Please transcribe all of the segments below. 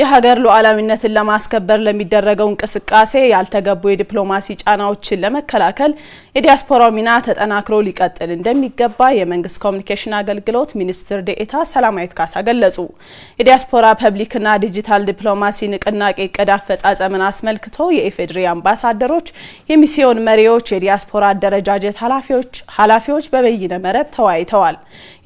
የሀገር ሉዓላዊነትን ለማስከበር ለሚደረገው እንቅስቃሴ ያልተገቡ የዲፕሎማሲ ጫናዎችን ለመከላከል የዲያስፖራው ሚና ተጠናክሮ ሊቀጥል እንደሚገባ የመንግስት ኮሚኒኬሽን አገልግሎት ሚኒስትር ዴኤታ ሰላማዊት ካሳ ገለጹ። የዲያስፖራ ፐብሊክና ዲጂታል ዲፕሎማሲ ንቅናቄ እቅድ አፈጻጸምን አስመልክቶ የኢፌዴሪ አምባሳደሮች፣ የሚስዮን መሪዎች፣ የዲያስፖራ አደረጃጀት ኃላፊዎች በበይነ መረብ ተወያይተዋል።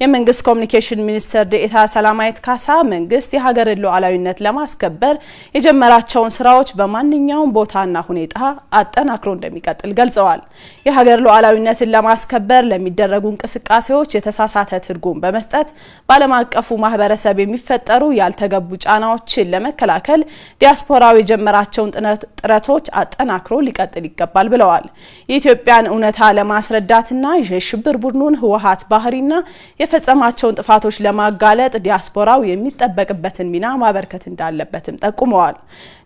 የመንግስት ኮሚኒኬሽን ሚኒስትር ዴኤታ ሰላማዊት ካሳ መንግስት የሀገርን ሉዓላዊነት ለማ ለማስከበር የጀመራቸውን ስራዎች በማንኛውም ቦታና ሁኔታ አጠናክሮ እንደሚቀጥል ገልጸዋል። የሀገር ሉዓላዊነትን ለማስከበር ለሚደረጉ እንቅስቃሴዎች የተሳሳተ ትርጉም በመስጠት በዓለም አቀፉ ማህበረሰብ የሚፈጠሩ ያልተገቡ ጫናዎችን ለመከላከል ዲያስፖራው የጀመራቸውን ጥረቶች አጠናክሮ ሊቀጥል ይገባል ብለዋል። የኢትዮጵያን እውነታ ለማስረዳትና የሽብር ቡድኑን ህወሀት ባህሪና የፈጸማቸውን ጥፋቶች ለማጋለጥ ዲያስፖራው የሚጠበቅበትን ሚና ማበርከት እንዳለ እንዳለበትም ጠቁመዋል።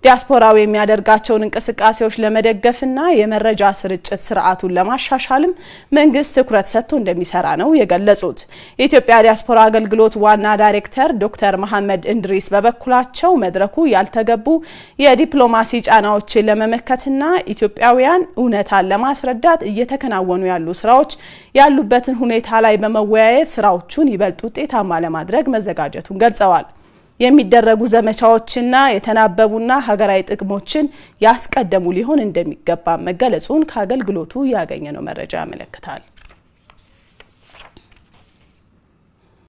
ዲያስፖራው የሚያደርጋቸውን እንቅስቃሴዎች ለመደገፍና የመረጃ ስርጭት ስርዓቱን ለማሻሻልም መንግስት ትኩረት ሰጥቶ እንደሚሰራ ነው የገለጹት። የኢትዮጵያ ዲያስፖራ አገልግሎት ዋና ዳይሬክተር ዶክተር መሐመድ እንድሪስ በበኩላቸው መድረኩ ያልተገቡ የዲፕሎማሲ ጫናዎችን ለመመከትና ኢትዮጵያውያን እውነታን ለማስረዳት እየተከናወኑ ያሉ ስራዎች ያሉበትን ሁኔታ ላይ በመወያየት ስራዎቹን ይበልጥ ውጤታማ ለማድረግ መዘጋጀቱን ገልጸዋል። የሚደረጉ ዘመቻዎችና የተናበቡና ሀገራዊ ጥቅሞችን ያስቀደሙ ሊሆን እንደሚገባ መገለጹን ከአገልግሎቱ ያገኘነው መረጃ ያመለክታል።